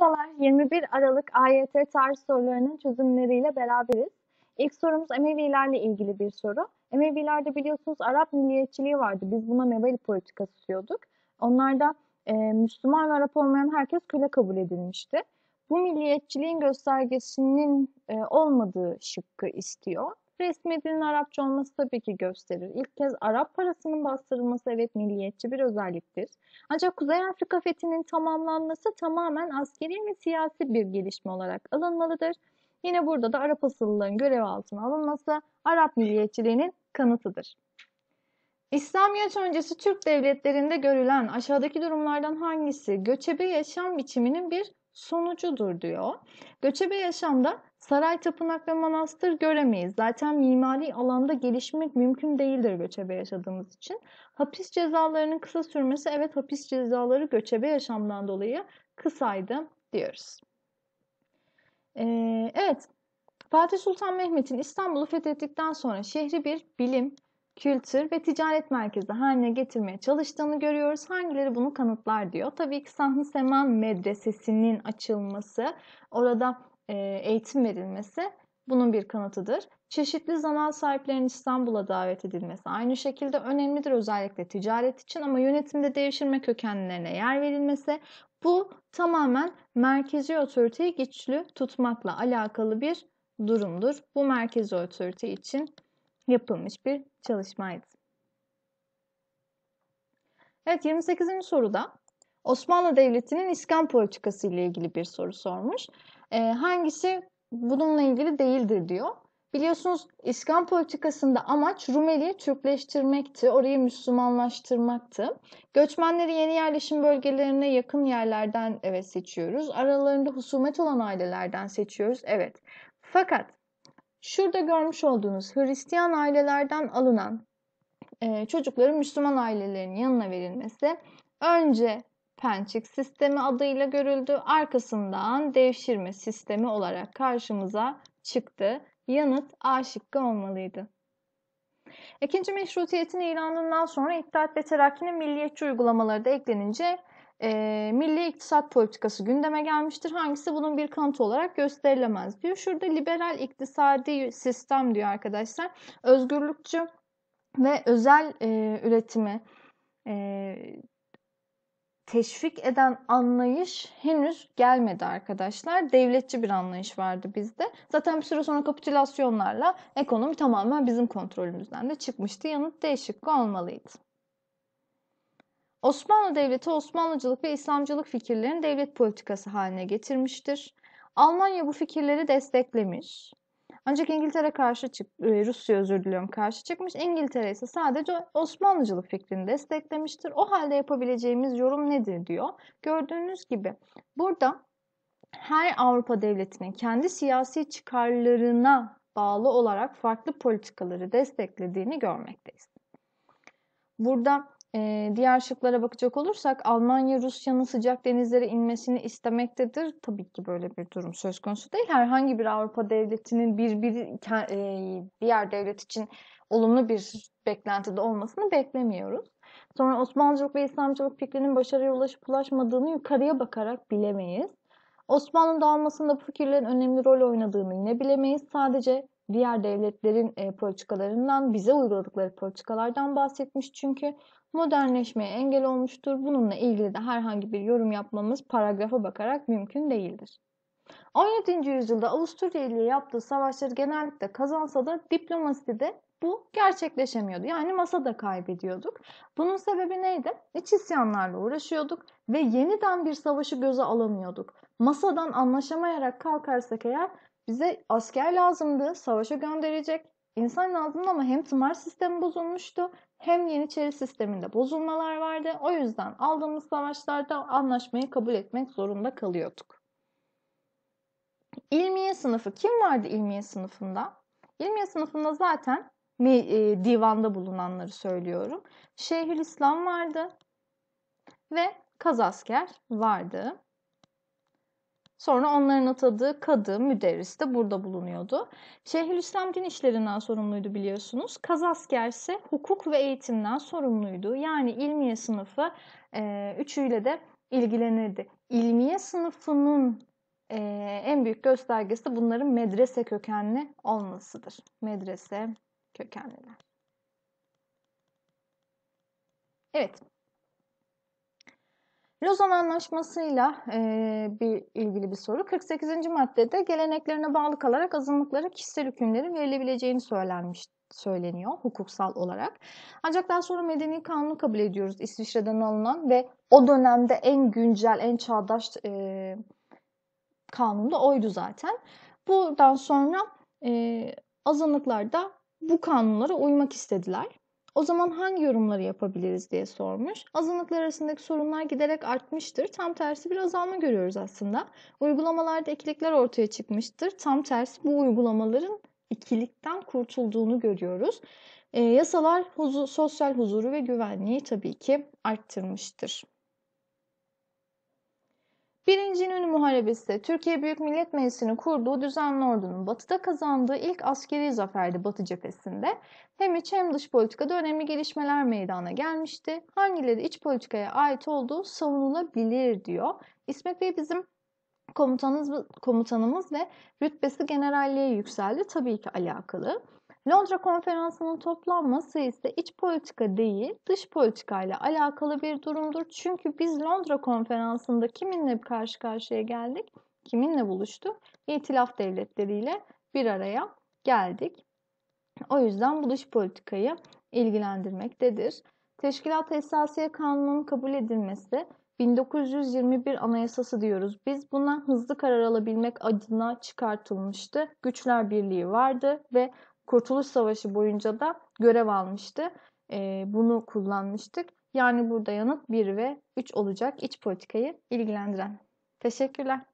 Merhabalar, 21 Aralık AYT tarih sorularının çözümleriyle beraberiz. İlk sorumuz Emevilerle ilgili bir soru. Emevilerde biliyorsunuz Arap milliyetçiliği vardı. Biz buna Mevali politikası diyorduk. Onlarda e, Müslüman ve Arap olmayan herkes köle kabul edilmişti. Bu milliyetçiliğin göstergesinin e, olmadığı şıkkı istiyor. Resmi dilin Arapça olması tabii ki gösterir. İlk kez Arap parasının bastırılması evet milliyetçi bir özelliktir. Ancak Kuzey Afrika fethinin tamamlanması tamamen askeri ve siyasi bir gelişme olarak alınmalıdır. Yine burada da Arap asıllıların görev altına alınması Arap milliyetçiliğinin kanıtıdır. İslamiyet öncesi Türk devletlerinde görülen aşağıdaki durumlardan hangisi göçebe yaşam biçiminin bir sonucudur diyor. Göçebe yaşamda Saray, tapınak ve manastır göremeyiz. Zaten mimari alanda gelişmek mümkün değildir göçebe yaşadığımız için. Hapis cezalarının kısa sürmesi evet hapis cezaları göçebe yaşamdan dolayı kısaydı diyoruz. Ee, evet Fatih Sultan Mehmet'in İstanbul'u fethettikten sonra şehri bir bilim, kültür ve ticaret merkezi haline getirmeye çalıştığını görüyoruz. Hangileri bunu kanıtlar diyor. Tabii ki Sahni Seman Medresesi'nin açılması, orada e, eğitim verilmesi bunun bir kanıtıdır. Çeşitli zanaat sahiplerinin İstanbul'a davet edilmesi aynı şekilde önemlidir özellikle ticaret için ama yönetimde devşirme kökenlerine yer verilmesi bu tamamen merkezi otoriteyi güçlü tutmakla alakalı bir durumdur. Bu merkezi otorite için yapılmış bir çalışmaydı. Evet 28. soruda Osmanlı Devleti'nin iskan politikası ile ilgili bir soru sormuş. E, hangisi bununla ilgili değildir diyor. Biliyorsunuz İskan politikasında amaç Rumeli'yi Türkleştirmekti, orayı Müslümanlaştırmaktı. Göçmenleri yeni yerleşim bölgelerine yakın yerlerden evet seçiyoruz. Aralarında husumet olan ailelerden seçiyoruz, evet. Fakat şurada görmüş olduğunuz Hristiyan ailelerden alınan e, çocukların Müslüman ailelerin yanına verilmesi önce pençik sistemi adıyla görüldü. Arkasından devşirme sistemi olarak karşımıza çıktı. Yanıt A şıkkı olmalıydı. İkinci meşrutiyetin ilanından sonra İttihat ve Terakki'nin milliyetçi uygulamaları da eklenince e, milli iktisat politikası gündeme gelmiştir. Hangisi bunun bir kanıtı olarak gösterilemez diyor. Şurada liberal iktisadi sistem diyor arkadaşlar. Özgürlükçü ve özel e, üretimi e, teşvik eden anlayış henüz gelmedi arkadaşlar. Devletçi bir anlayış vardı bizde. Zaten bir süre sonra kapitülasyonlarla ekonomi tamamen bizim kontrolümüzden de çıkmıştı. Yanıt değişik olmalıydı. Osmanlı Devleti Osmanlıcılık ve İslamcılık fikirlerini devlet politikası haline getirmiştir. Almanya bu fikirleri desteklemiş. Ancak İngiltere karşı çık, e, Rusya özür diliyorum karşı çıkmış. İngiltere ise sadece Osmanlıcılık fikrini desteklemiştir. O halde yapabileceğimiz yorum nedir diyor. Gördüğünüz gibi burada her Avrupa devletinin kendi siyasi çıkarlarına bağlı olarak farklı politikaları desteklediğini görmekteyiz. Burada ee, diğer şıklara bakacak olursak Almanya Rusya'nın sıcak denizlere inmesini istemektedir. Tabii ki böyle bir durum söz konusu değil. Herhangi bir Avrupa devletinin bir, bir e, diğer devlet için olumlu bir beklentide olmasını beklemiyoruz. Sonra Osmanlıcılık ve İslamcılık fikrinin başarıya ulaşıp ulaşmadığını yukarıya bakarak bilemeyiz. Osmanlı dağılmasında bu fikirlerin önemli rol oynadığını yine bilemeyiz. Sadece diğer devletlerin e, politikalarından, bize uyguladıkları politikalardan bahsetmiş çünkü modernleşmeye engel olmuştur. Bununla ilgili de herhangi bir yorum yapmamız paragrafa bakarak mümkün değildir. 17. yüzyılda Avusturya ile yaptığı savaşları genellikle kazansa da diplomasi de bu gerçekleşemiyordu. Yani masada kaybediyorduk. Bunun sebebi neydi? İç isyanlarla uğraşıyorduk ve yeniden bir savaşı göze alamıyorduk. Masadan anlaşamayarak kalkarsak eğer bize asker lazımdı, savaşa gönderecek insan lazımdı ama hem tımar sistemi bozulmuştu hem Yeniçeri sisteminde bozulmalar vardı. O yüzden aldığımız savaşlarda anlaşmayı kabul etmek zorunda kalıyorduk. İlmiye sınıfı kim vardı ilmiye sınıfında? İlmiye sınıfında zaten e, divanda bulunanları söylüyorum. İslam vardı ve kazasker vardı. Sonra onların atadığı kadı, müderris de burada bulunuyordu. Şeyhülislam din işlerinden sorumluydu biliyorsunuz. Kazasker ise hukuk ve eğitimden sorumluydu. Yani ilmiye sınıfı e, üçüyle de ilgilenirdi. İlmiye sınıfının e, en büyük göstergesi de bunların medrese kökenli olmasıdır. Medrese kökenliler. Evet, Lozan Anlaşması'yla e, bir, ilgili bir soru. 48. maddede geleneklerine bağlı kalarak azınlıklara kişisel hükümlerin verilebileceğini söylenmiş, söyleniyor hukuksal olarak. Ancak daha sonra medeni kanunu kabul ediyoruz İsviçre'den alınan ve o dönemde en güncel, en çağdaş e, kanun da oydu zaten. Buradan sonra e, azınlıklar da bu kanunlara uymak istediler. O zaman hangi yorumları yapabiliriz diye sormuş. Azınlıklar arasındaki sorunlar giderek artmıştır. Tam tersi bir azalma görüyoruz aslında. Uygulamalarda ikilikler ortaya çıkmıştır. Tam tersi bu uygulamaların ikilikten kurtulduğunu görüyoruz. E, yasalar huzu, sosyal huzuru ve güvenliği tabii ki arttırmıştır. 1. İnönü Muharebesi, Türkiye Büyük Millet Meclisi'ni kurduğu düzenli ordunun batıda kazandığı ilk askeri zaferdi Batı cephesinde. Hem iç hem dış politikada önemli gelişmeler meydana gelmişti. Hangileri iç politikaya ait olduğu savunulabilir diyor. İsmet Bey bizim komutanımız, komutanımız ve rütbesi generalliğe yükseldi. Tabii ki alakalı. Londra Konferansı'nın toplanması ise iç politika değil, dış politikayla alakalı bir durumdur. Çünkü biz Londra Konferansı'nda kiminle karşı karşıya geldik? Kiminle buluştuk? İtilaf devletleriyle bir araya geldik. O yüzden bu dış politikayı ilgilendirmektedir. Teşkilat Esasiye Kanunu'nun kabul edilmesi 1921 Anayasası diyoruz. Biz buna hızlı karar alabilmek adına çıkartılmıştı. Güçler Birliği vardı ve Kurtuluş Savaşı boyunca da görev almıştı. E, bunu kullanmıştık. Yani burada yanıt 1 ve 3 olacak iç politikayı ilgilendiren. Teşekkürler.